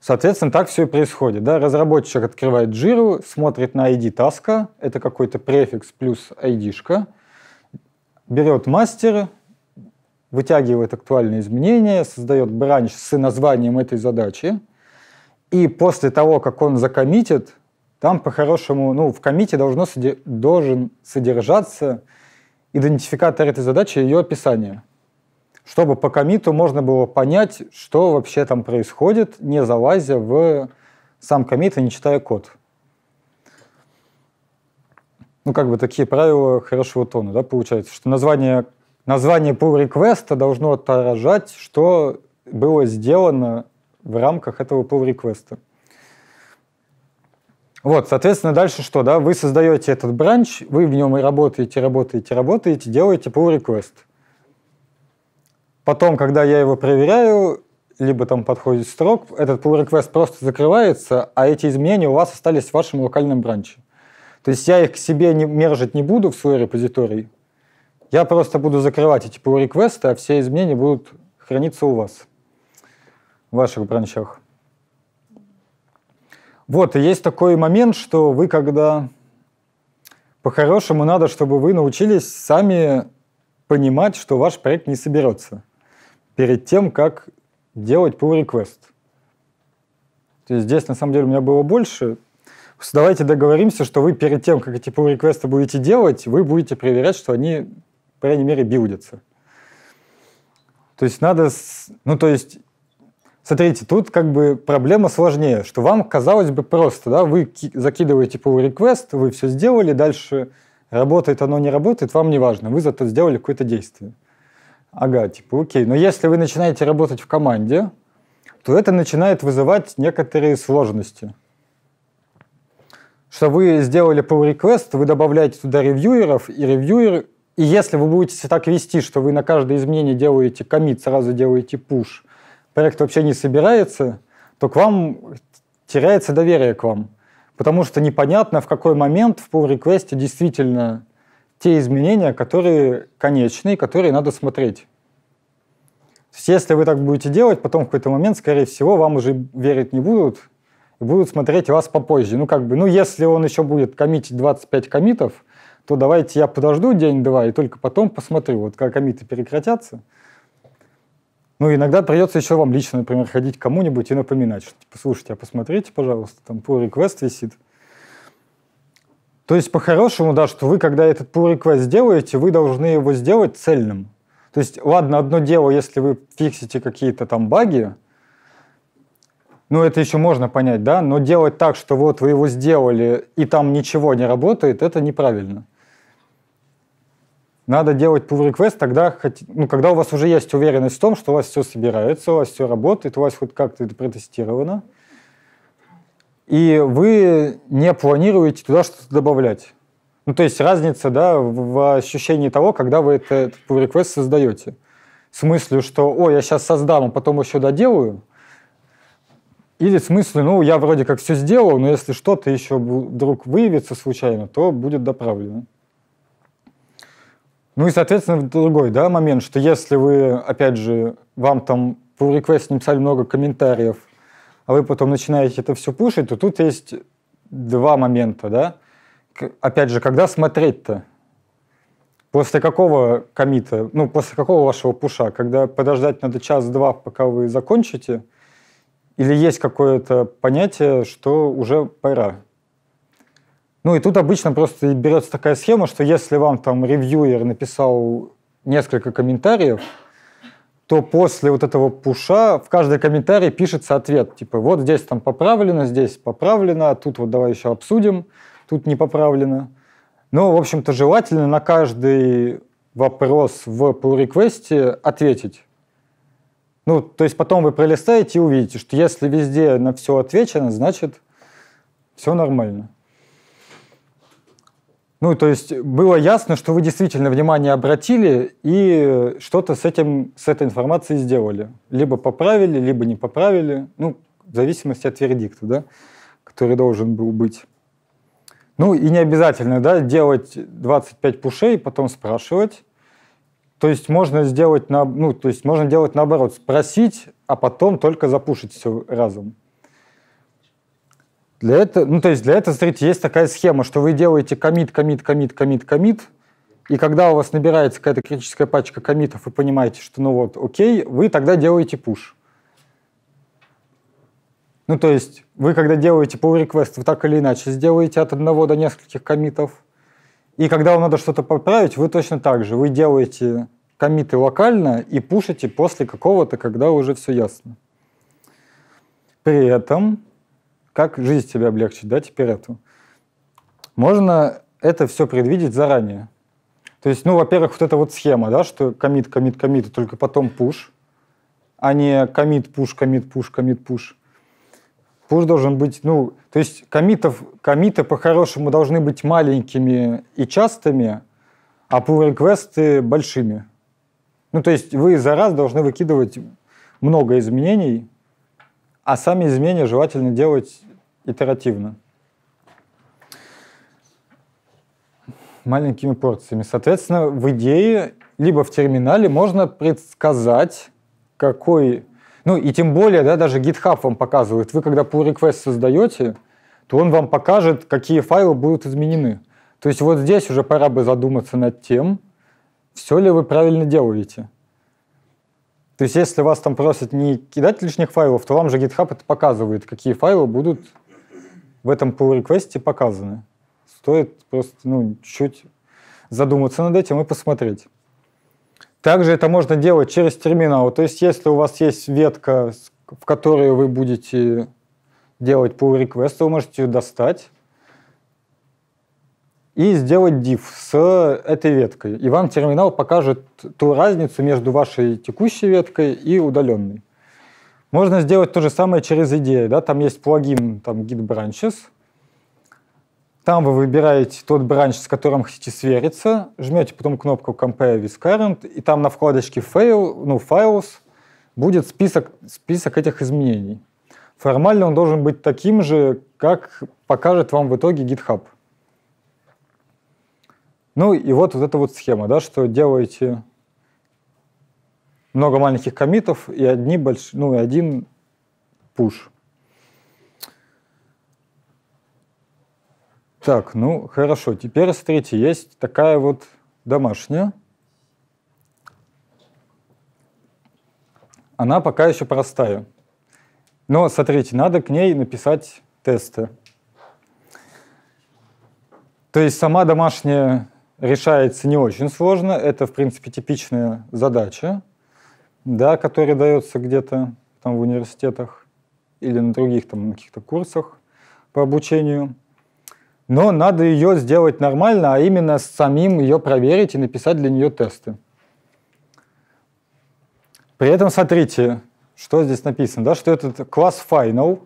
Speaker 1: Соответственно, так все и происходит. Да? Разработчик открывает жиру, смотрит на ID таска, это какой-то префикс плюс ID-шка, берет мастер, вытягивает актуальные изменения, создает бранч с названием этой задачи, и после того, как он закоммитит, там по-хорошему, ну, в комите должно, должен содержаться идентификатор этой задачи и ее описание чтобы по комиту можно было понять, что вообще там происходит, не залазя в сам комит и не читая код. Ну, как бы такие правила хорошего тона, да, получается, что название, название pull request должно отражать, что было сделано в рамках этого pull request. Вот, соответственно, дальше что, да, вы создаете этот бранч, вы в нем и работаете, работаете, работаете, делаете pull request – Потом, когда я его проверяю, либо там подходит строк, этот pull request просто закрывается, а эти изменения у вас остались в вашем локальном бранче. То есть я их к себе не, мержить не буду в свой репозиторий, я просто буду закрывать эти pull request, а все изменения будут храниться у вас, в ваших бранчах. Вот, и есть такой момент, что вы когда... По-хорошему надо, чтобы вы научились сами понимать, что ваш проект не соберется – перед тем, как делать pull request. То есть здесь, на самом деле, у меня было больше. Давайте договоримся, что вы перед тем, как эти pull реквесты будете делать, вы будете проверять, что они, по крайней мере, билдятся. То есть надо... Ну, то есть... Смотрите, тут как бы проблема сложнее, что вам, казалось бы, просто, да, вы закидываете pull request, вы все сделали, дальше работает оно, не работает, вам не важно, вы зато сделали какое-то действие. Ага, типа, окей. Но если вы начинаете работать в команде, то это начинает вызывать некоторые сложности. Что вы сделали pull request, вы добавляете туда ревьюеров, и ревьюер, и если вы будете так вести, что вы на каждое изменение делаете комит, сразу делаете push, проект вообще не собирается, то к вам теряется доверие к вам. Потому что непонятно, в какой момент в pull request действительно те изменения, которые конечные, которые надо смотреть. То есть, если вы так будете делать, потом в какой-то момент, скорее всего, вам уже верить не будут, и будут смотреть вас попозже. Ну, как бы, ну, если он еще будет коммитить 25 комитов, то давайте я подожду день-два и только потом посмотрю, вот как комиты прекратятся. Ну, иногда придется еще вам лично, например, ходить кому-нибудь и напоминать, что, типа, слушайте, а посмотрите, пожалуйста, там pull request висит. То есть, по-хорошему, да, что вы, когда этот pull request сделаете, вы должны его сделать цельным. То есть, ладно, одно дело, если вы фиксите какие-то там баги, ну, это еще можно понять, да, но делать так, что вот вы его сделали, и там ничего не работает, это неправильно. Надо делать pull request тогда, ну, когда у вас уже есть уверенность в том, что у вас все собирается, у вас все работает, у вас хоть как-то это протестировано и вы не планируете туда что-то добавлять. Ну, то есть разница да, в ощущении того, когда вы этот pull request создаете. С мыслью, что «О, я сейчас создам, а потом еще доделаю», или с мыслью «Ну, я вроде как все сделал, но если что-то еще вдруг выявится случайно, то будет доправлено». Ну и, соответственно, другой да, момент, что если вы, опять же, вам там pull request написали много комментариев, а вы потом начинаете это все пушить, то тут есть два момента, да? Опять же, когда смотреть-то? После какого комита, ну, после какого вашего пуша? Когда подождать надо час-два, пока вы закончите? Или есть какое-то понятие, что уже пора? Ну, и тут обычно просто берется такая схема, что если вам там ревьюер написал несколько комментариев, то после вот этого пуша в каждый комментарий пишется ответ. Типа, вот здесь там поправлено, здесь поправлено, а тут вот давай еще обсудим, тут не поправлено. Но, в общем-то, желательно на каждый вопрос в pull request ответить. Ну, то есть потом вы пролистаете и увидите, что если везде на все отвечено, значит, все нормально. Ну, то есть было ясно, что вы действительно внимание обратили и что-то с, этим, с этой информацией сделали. Либо поправили, либо не поправили. Ну, в зависимости от вердикта, да, который должен был быть. Ну, и не обязательно, да, делать 25 пушей, потом спрашивать. То есть можно сделать, на, ну, то есть можно делать наоборот, спросить, а потом только запушить все разом. Для этого, ну, то есть для этого, смотрите, есть такая схема, что вы делаете комит, комит, комит, комит, комит, и когда у вас набирается какая-то критическая пачка комитов, вы понимаете, что ну вот, окей, вы тогда делаете пуш. Ну, то есть вы, когда делаете pull request, вы так или иначе сделаете от одного до нескольких комитов. И когда вам надо что-то поправить, вы точно так же. Вы делаете комиты локально и пушите после какого-то, когда уже все ясно. При этом как жизнь тебе облегчить, да, теперь эту. Можно это все предвидеть заранее. То есть, ну, во-первых, вот эта вот схема, да, что комит, комит, комит, и только потом пуш, а не комит, пуш, комит, пуш, комит, пуш. Пуш должен быть, ну, то есть комитов, комиты по-хорошему должны быть маленькими и частыми, а pull реквесты большими. Ну, то есть вы за раз должны выкидывать много изменений, а сами изменения желательно делать итеративно. Маленькими порциями. Соответственно, в идее, либо в терминале можно предсказать, какой... Ну и тем более, да, даже GitHub вам показывает. Вы когда pull request создаете, то он вам покажет, какие файлы будут изменены. То есть вот здесь уже пора бы задуматься над тем, все ли вы правильно делаете. То есть если вас там просят не кидать лишних файлов, то вам же GitHub это показывает, какие файлы будут в этом pull-реквесте показаны. Стоит просто ну, чуть задуматься над этим и посмотреть. Также это можно делать через терминал. То есть, если у вас есть ветка, в которой вы будете делать pull request, вы можете ее достать и сделать div с этой веткой. И вам терминал покажет ту разницу между вашей текущей веткой и удаленной. Можно сделать то же самое через идеи, Да? Там есть плагин там Git Branches. Там вы выбираете тот бранч, с которым хотите свериться, жмете потом кнопку Compare with Current, и там на вкладочке fail, ну, Files будет список, список этих изменений. Формально он должен быть таким же, как покажет вам в итоге GitHub. Ну и вот, вот эта вот схема, да, что делаете много маленьких комитов и одни больш... ну, и один пуш. Так, ну хорошо. Теперь, смотрите, есть такая вот домашняя. Она пока еще простая. Но, смотрите, надо к ней написать тесты. То есть сама домашняя решается не очень сложно. Это, в принципе, типичная задача. Да, который дается где-то там в университетах или на других там каких-то курсах по обучению. Но надо ее сделать нормально, а именно самим ее проверить и написать для нее тесты. При этом смотрите, что здесь написано, да, что этот класс final.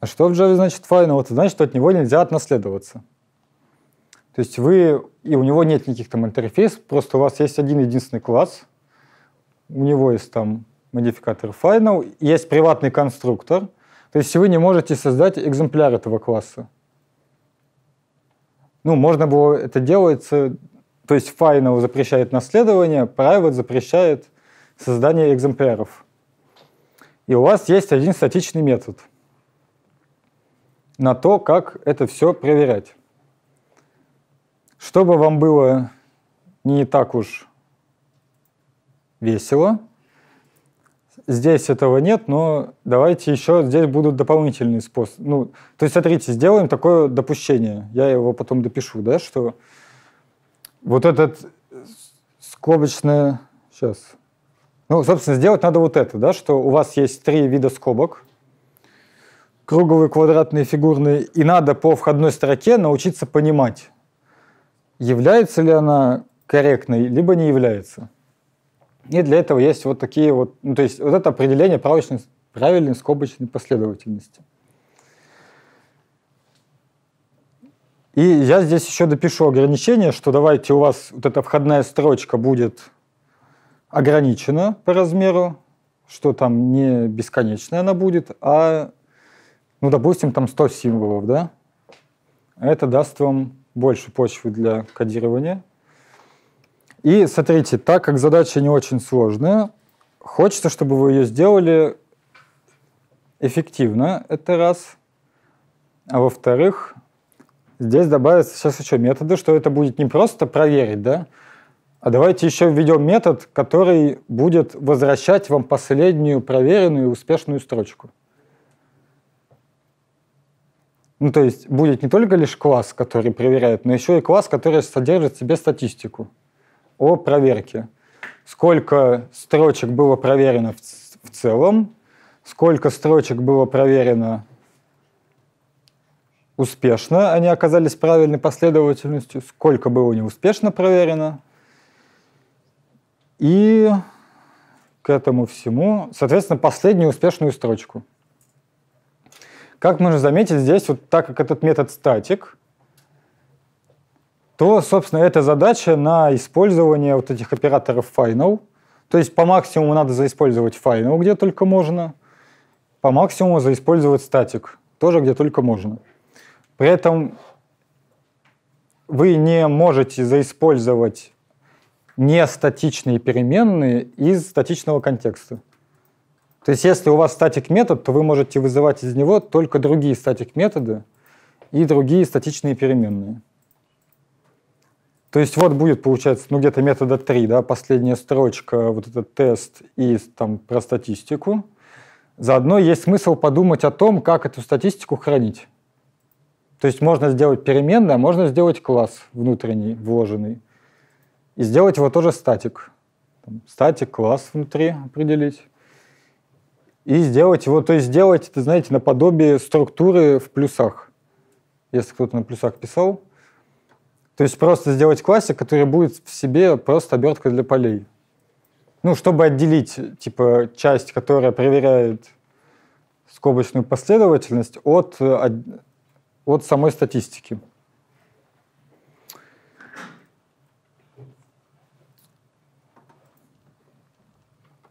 Speaker 1: А что в Java значит final? Это значит, что от него нельзя отнаследоваться. То есть вы, и у него нет никаких там интерфейсов, просто у вас есть один единственный класс, у него есть там модификатор final, есть приватный конструктор, то есть вы не можете создать экземпляр этого класса. Ну, можно было это делать, э, то есть final запрещает наследование, private запрещает создание экземпляров. И у вас есть один статичный метод на то, как это все проверять. Чтобы вам было не так уж весело, здесь этого нет, но давайте еще здесь будут дополнительные способы. Ну, то есть, смотрите, сделаем такое допущение. Я его потом допишу, да, что вот этот скобочное... Сейчас. Ну, собственно, сделать надо вот это, да, что у вас есть три вида скобок. Круглые, квадратные, фигурные. И надо по входной строке научиться понимать, является ли она корректной, либо не является. И для этого есть вот такие вот, ну, то есть вот это определение правочной, правильной скобочной последовательности. И я здесь еще допишу ограничение, что давайте у вас вот эта входная строчка будет ограничена по размеру, что там не бесконечная она будет, а, ну, допустим, там 100 символов, да? Это даст вам больше почвы для кодирования. И смотрите, так как задача не очень сложная, хочется, чтобы вы ее сделали эффективно, это раз. А во-вторых, здесь добавятся сейчас еще методы, что это будет не просто проверить, да, а давайте еще введем метод, который будет возвращать вам последнюю проверенную и успешную строчку. Ну, то есть будет не только лишь класс, который проверяет, но еще и класс, который содержит в себе статистику о проверке. Сколько строчек было проверено в, в целом, сколько строчек было проверено успешно, они оказались правильной последовательностью, сколько было неуспешно проверено. И к этому всему, соответственно, последнюю успешную строчку – как можно заметить, здесь вот так как этот метод статик, то, собственно, эта задача на использование вот этих операторов final. То есть по максимуму надо заиспользовать final, где только можно, по максимуму заиспользовать статик, тоже где только можно. При этом вы не можете заиспользовать нестатичные переменные из статичного контекста. То есть если у вас статик метод, то вы можете вызывать из него только другие статик методы и другие статичные переменные. То есть вот будет, получается, ну где-то метода 3, да, последняя строчка, вот этот тест и там про статистику. Заодно есть смысл подумать о том, как эту статистику хранить. То есть можно сделать переменную, а можно сделать класс внутренний, вложенный. И сделать его тоже статик. Статик, класс внутри определить и сделать его, то есть сделать это, знаете, наподобие структуры в плюсах, если кто-то на плюсах писал. То есть просто сделать классик, который будет в себе просто обертка для полей. Ну, чтобы отделить, типа, часть, которая проверяет скобочную последовательность от, от, от самой статистики.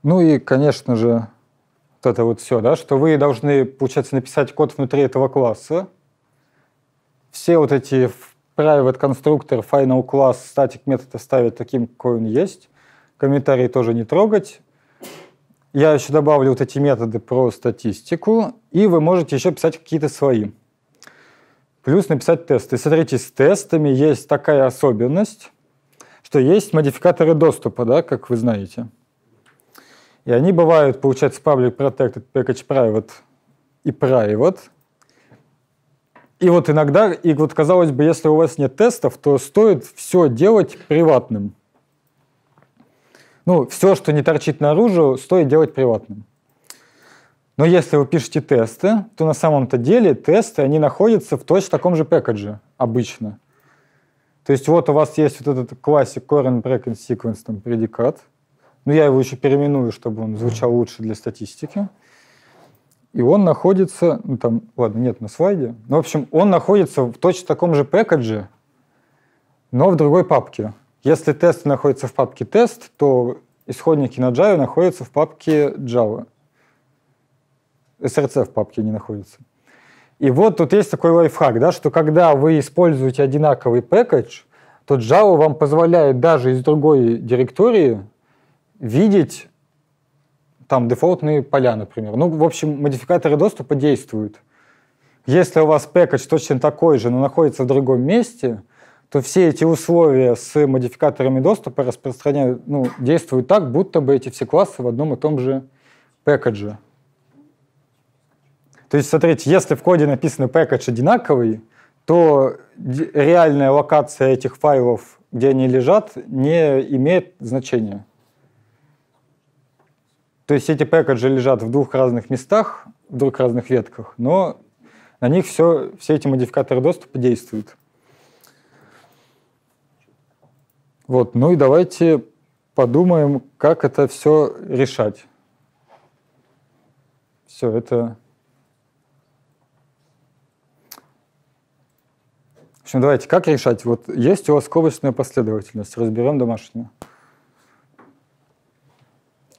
Speaker 1: Ну и, конечно же, вот это вот все, да, что вы должны, получается, написать код внутри этого класса. Все вот эти private constructor, final class, static метод оставить таким, какой он есть. Комментарии тоже не трогать. Я еще добавлю вот эти методы про статистику, и вы можете еще писать какие-то свои. Плюс написать тесты. Смотрите, с тестами есть такая особенность, что есть модификаторы доступа, да, как вы знаете. И они бывают, получается, public protected package private и private. И вот иногда, и вот казалось бы, если у вас нет тестов, то стоит все делать приватным. Ну, все, что не торчит наружу, стоит делать приватным. Но если вы пишете тесты, то на самом-то деле тесты, они находятся в точно таком же пэкэдже обычно. То есть вот у вас есть вот этот классик current break and sequence, там, предикат – но ну, я его еще переименую, чтобы он звучал лучше для статистики. И он находится, ну там, ладно, нет на слайде, но, ну, в общем, он находится в точно таком же пэкэдже, но в другой папке. Если тесты находятся в папке тест, то исходники на Java находятся в папке Java. SRC в папке не находится. И вот тут есть такой лайфхак, да, что когда вы используете одинаковый пэкэдж, то Java вам позволяет даже из другой директории видеть там дефолтные поля, например. Ну, в общем, модификаторы доступа действуют. Если у вас package точно такой же, но находится в другом месте, то все эти условия с модификаторами доступа распространяют, ну, действуют так, будто бы эти все классы в одном и том же пэкэдже. То есть, смотрите, если в коде написано package одинаковый, то реальная локация этих файлов, где они лежат, не имеет значения. То есть эти пэкэджи лежат в двух разных местах, в двух разных ветках, но на них все, все эти модификаторы доступа действуют. Вот, ну и давайте подумаем, как это все решать. Все это... В общем, давайте, как решать? Вот есть у вас скобочная последовательность, разберем домашнюю.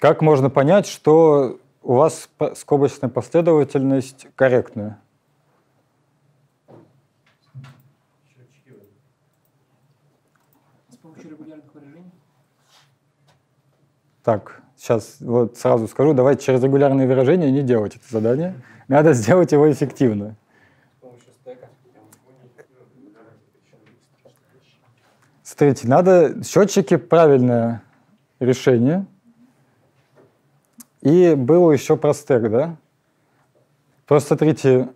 Speaker 1: Как можно понять, что у вас скобочная последовательность корректная? Так, сейчас вот сразу скажу, давайте через регулярные выражения не делать это задание. Надо сделать его эффективно. Смотрите, надо счетчики правильное решение – и было еще простер, да? Просто смотрите,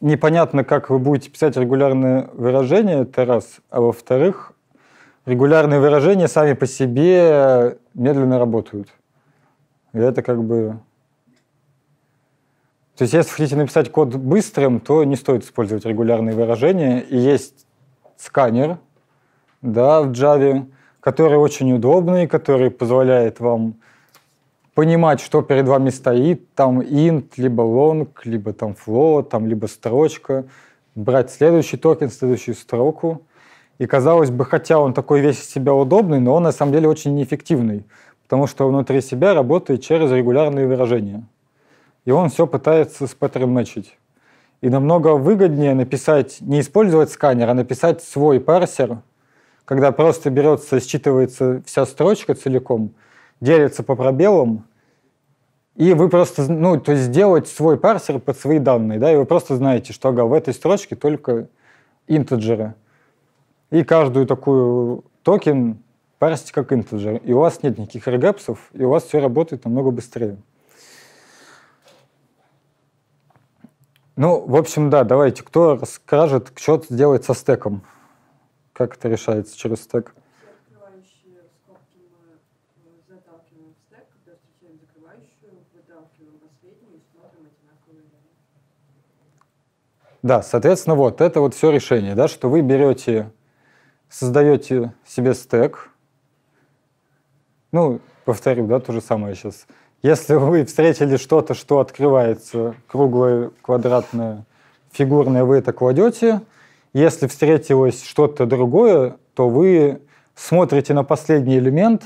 Speaker 1: непонятно, как вы будете писать регулярные выражения, это раз. А во-вторых, регулярные выражения сами по себе медленно работают. И это как бы... То есть, если хотите написать код быстрым, то не стоит использовать регулярные выражения. И есть сканер да, в Java, который очень удобный, который позволяет вам понимать, что перед вами стоит, там int, либо long, либо там float, там либо строчка, брать следующий токен, следующую строку. И казалось бы, хотя он такой весь из себя удобный, но он на самом деле очень неэффективный, потому что внутри себя работает через регулярные выражения. И он все пытается с паттерн мэчить. И намного выгоднее написать, не использовать сканер, а написать свой парсер, когда просто берется, считывается вся строчка целиком – делятся по пробелам, и вы просто, ну, то есть сделать свой парсер под свои данные, да, и вы просто знаете, что ага, в этой строчке только интеджеры. И каждую такую токен парсите как интеджер. И у вас нет никаких регэпсов, и у вас все работает намного быстрее. Ну, в общем, да, давайте. Кто расскажет, что сделать со стеком? Как это решается через стек? Да, соответственно, вот это вот все решение, да, что вы берете, создаете себе стек. Ну, повторю, да, то же самое сейчас. Если вы встретили что-то, что открывается, круглое, квадратное, фигурное, вы это кладете. Если встретилось что-то другое, то вы смотрите на последний элемент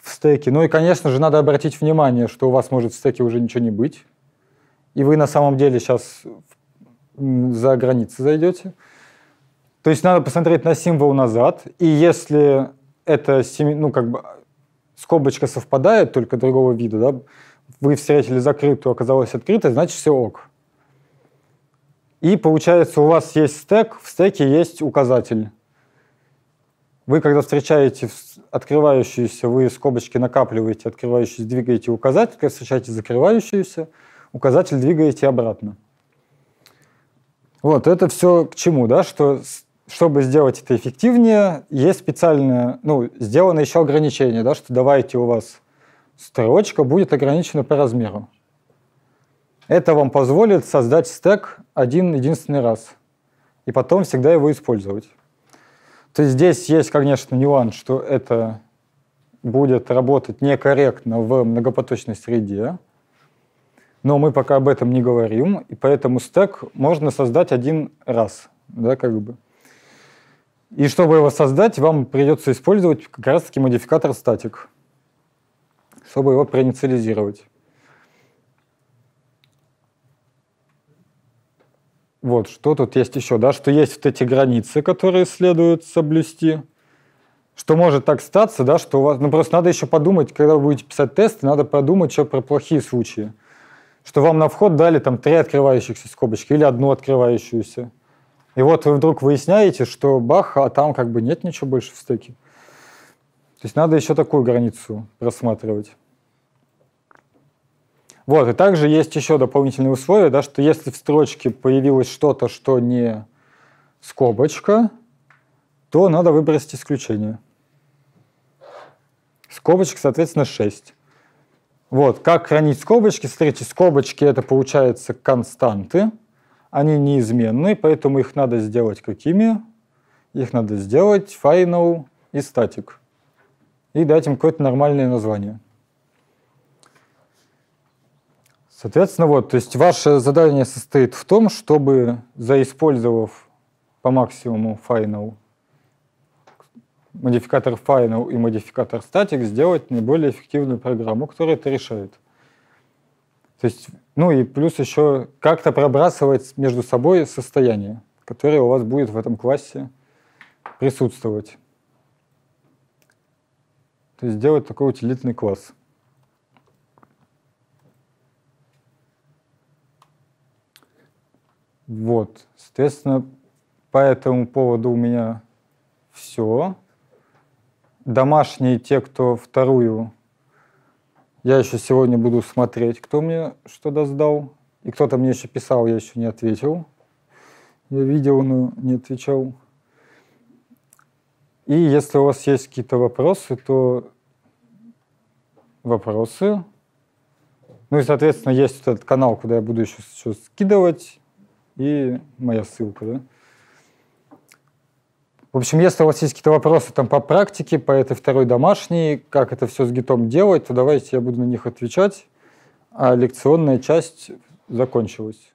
Speaker 1: в стеке. Ну и, конечно же, надо обратить внимание, что у вас может в стеке уже ничего не быть. И вы на самом деле сейчас в за границы зайдете. То есть надо посмотреть на символ назад, и если это ну, как бы скобочка совпадает, только другого вида, да, вы встретили закрытую, оказалось открытой, значит все ок. И получается, у вас есть стек, в стеке есть указатель. Вы, когда встречаете открывающуюся, вы скобочки накапливаете, открывающуюся, двигаете указатель, когда встречаете закрывающуюся, указатель двигаете обратно. Вот, это все к чему, да, что чтобы сделать это эффективнее, есть специальное, ну, сделано еще ограничение, да, что давайте у вас строчка будет ограничена по размеру. Это вам позволит создать стек один единственный раз и потом всегда его использовать. То есть здесь есть, конечно, нюанс, что это будет работать некорректно в многопоточной среде, но мы пока об этом не говорим, и поэтому стек можно создать один раз, да, как бы. И чтобы его создать, вам придется использовать как раз-таки модификатор статик, чтобы его проинициализировать. Вот, что тут есть еще, да, что есть вот эти границы, которые следует соблюсти, что может так статься, да, что у вас, ну просто надо еще подумать, когда вы будете писать тесты, надо подумать еще про плохие случаи что вам на вход дали там три открывающихся скобочки или одну открывающуюся. И вот вы вдруг выясняете, что бах, а там как бы нет ничего больше в стеке. То есть надо еще такую границу просматривать. Вот, и также есть еще дополнительные условия, да, что если в строчке появилось что-то, что не скобочка, то надо выбросить исключение. Скобочек, соответственно, 6. Вот, как хранить скобочки? Смотрите, скобочки это получается константы, они неизменны, поэтому их надо сделать какими? Их надо сделать final и static. И дать им какое-то нормальное название. Соответственно, вот, то есть ваше задание состоит в том, чтобы, заиспользовав по максимуму final модификатор final и модификатор static сделать наиболее эффективную программу, которая это решает. То есть, ну и плюс еще как-то пробрасывать между собой состояние, которое у вас будет в этом классе присутствовать. То есть сделать такой утилитный класс. Вот, соответственно, по этому поводу у меня все домашние те, кто вторую. Я еще сегодня буду смотреть, кто мне что доздал. И кто-то мне еще писал, я еще не ответил. Я видел, но не отвечал. И если у вас есть какие-то вопросы, то вопросы. Ну и, соответственно, есть вот этот канал, куда я буду еще, еще скидывать. И моя ссылка, да? В общем, если у вас есть какие-то вопросы там по практике, по этой второй домашней, как это все с гитом делать, то давайте я буду на них отвечать. А лекционная часть закончилась.